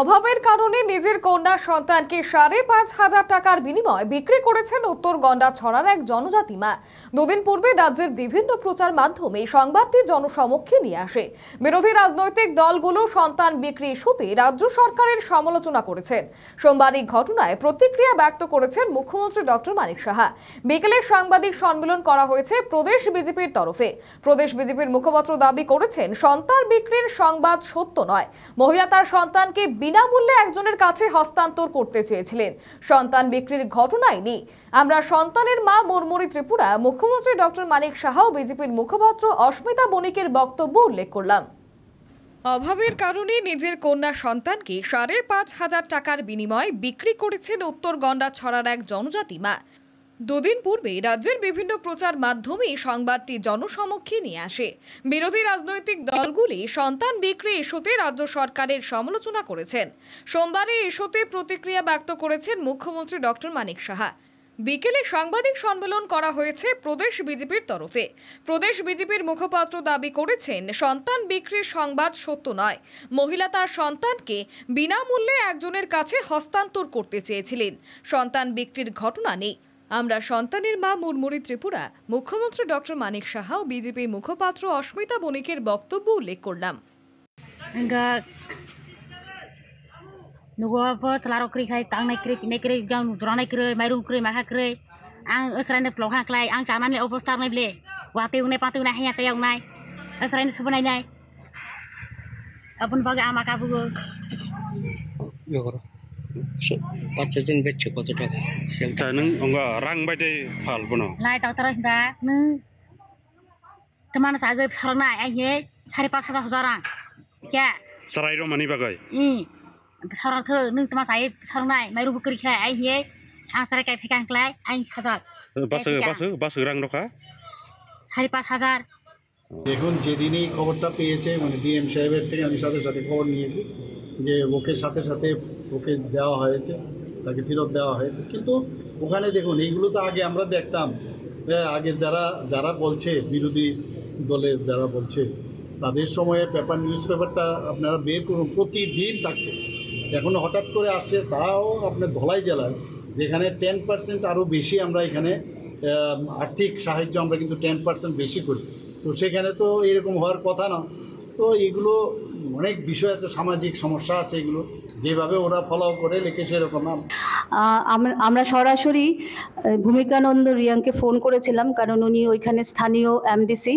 অভাবের কারণে নিজের কন্যা সন্তানকে সাড়ে পাঁচ হাজার টাকার বিনিময়ে বিক্রি করেছেন উত্তর গন্ডা ছড়ার এক জনজাতি মা দুদিন পূর্বে রাজ্যের বিভিন্ন প্রচার মাধ্যমে সংবাদটি জনসমক্ষে নিয়ে আসে বিরোধী রাজনৈতিক দলগুলো সন্তান বিক্রি ইস্যুতে রাজ্য সরকারের সমালোচনা করেছেন সোমবার এই ঘটনায় প্রতিক্রিয়া ব্যক্ত করেছেন মুখ্যমন্ত্রী ডক্টর মানিক সাহা বিকেলে সাংবাদিক সম্মেলন করা হয়েছে প্রদেশ বিজেপির তরফে প্রদেশ বিজেপির মুখপাত্র দাবি করেছেন সন্তান বিক্রির সংবাদ সত্য নয় মহিলা তার সন্তানকে বিনামূল্যে একজনের কাছে হস্তান্তর করতে চেয়েছিলেন সন্তান বিক্রির ঘটনায় নেই আমরা সন্তানের মা মুরমুরি ত্রিপুরা মুখ্যমন্ত্রী ডক্টর মানিক সাহা ও বিজেপির মুখপাত্র অস্মিতা বণিকের বক্তব্য উল্লেখ করলাম অভাবের কারণে নিজের কন্যা সন্তানকে সাড়ে পাঁচ হাজার টাকার বিনিময়ে বিক্রি করেছেন উত্তর গন্ডা ছড়ার এক জনজাতি মা দুদিন পূর্বে রাজ্যের বিভিন্ন প্রচার মাধ্যমে সংবাদটি জনসমক্ষে নিয়ে আসে বিরোধী রাজনৈতিক দলগুলি সন্তান বিক্রি ইস্যুতে রাজ্য সরকারের সমালোচনা করেছেন সোমবারে ইস্যুতে প্রতিক্রিয়া ব্যক্ত করেছেন মুখ্যমন্ত্রী ডক্টর মানিক সাহা বিকেলে সাংবাদিক সম্মেলন করা হয়েছে প্রদেশ বিজেপির তরফে প্রদেশ বিজেপির মুখপাত্র দাবি করেছেন সন্তান বিক্রির সংবাদ সত্য নয় মহিলা তার সন্তানকে বিনামূল্যে একজনের কাছে হস্তান্তর করতে চেয়েছিলেন সন্তান বিক্রির ঘটনা নেই আমরা সন্তানের মা মুরমুরি ত্রিপুরা মুখ্যমন্ত্রী ডক্টর মানিক সাহা ও বিজেপি মুখপাত্র অস্মিতা বণিকের বক্তব্য উল্লেখ করলাম নুগোবা তলারক্রি নাই বাচ্চা जों বেচছে কত টাকা তা নং অঙ্গা রাং বাইদে ফাল বনো সাড়ে পাঁচ হাজার হাজার রাং সারাই রো বাগাই ই সরার থ নং তোমার মাইরু বুকরি খাই আইয়ে আং সারাই কাই ফেকাং ক্লাই আই সাজার বাস রাং রকা সাড়ে পাঁচ হাজার দেখুন যেদিনই খবরটা পেয়েছে মানে ডিএম সাহেবের থেকে আমি সাথে সাথে খবর নিয়েছি যে ওকে সাথে সাথে ওকে দেওয়া হয়েছে তাকে ফেরত দেওয়া হয়েছে কিন্তু ওখানে দেখুন এইগুলো তো আগে আমরা দেখতাম হ্যাঁ, আগে যারা যারা বলছে বিরোধী দলের যারা বলছে তাদের সময়ে পেপার নিউজ পেপারটা আপনারা বের করুন প্রতিদিন থাকতো এখন হঠাৎ করে আসছে তাও আপনার ধলাই জেলায় যেখানে টেন পার্সেন্ট আরও বেশি আমরা এখানে আর্থিক সাহায্য আমরা কিন্তু টেন পার্সেন্ট বেশি করি তো সেখানে তো এরকম হওয়ার কথা না তো এগুলো অনেক বিষয় আছে সামাজিক সমস্যা আছে এগুলো যেভাবে ওরা ফলো করে লিখে সেরকম আমরা সরাসরি ভূমিকানন্দ রিয়াংকে ফোন করেছিলাম কারণ উনি ওইখানে স্থানীয় এমডিসি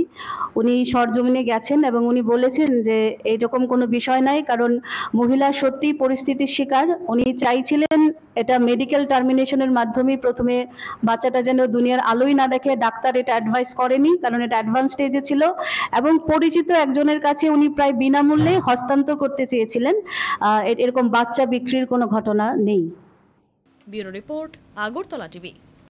উনি সরজমিনে গেছেন এবং উনি বলেছেন যে এইরকম কোনো বিষয় নাই কারণ মহিলা সত্যি পরিস্থিতির শিকার উনি চাইছিলেন এটা মেডিকেল টার্মিনেশনের মাধ্যমেই প্রথমে বাচ্চাটা যেন দুনিয়ার আলোই না দেখে ডাক্তার এটা অ্যাডভাইস করেনি কারণ এটা অ্যাডভান্স স্টেজে ছিল এবং পরিচিত একজনের কাছে উনি প্রায় বিনামূল্যে হস্তান্তর করতে চেয়েছিলেন এরকম বাচ্চা বিক্রির কোনো ঘটনা নেই ব্যুরো রিপোর্ট আগরতলা টিভি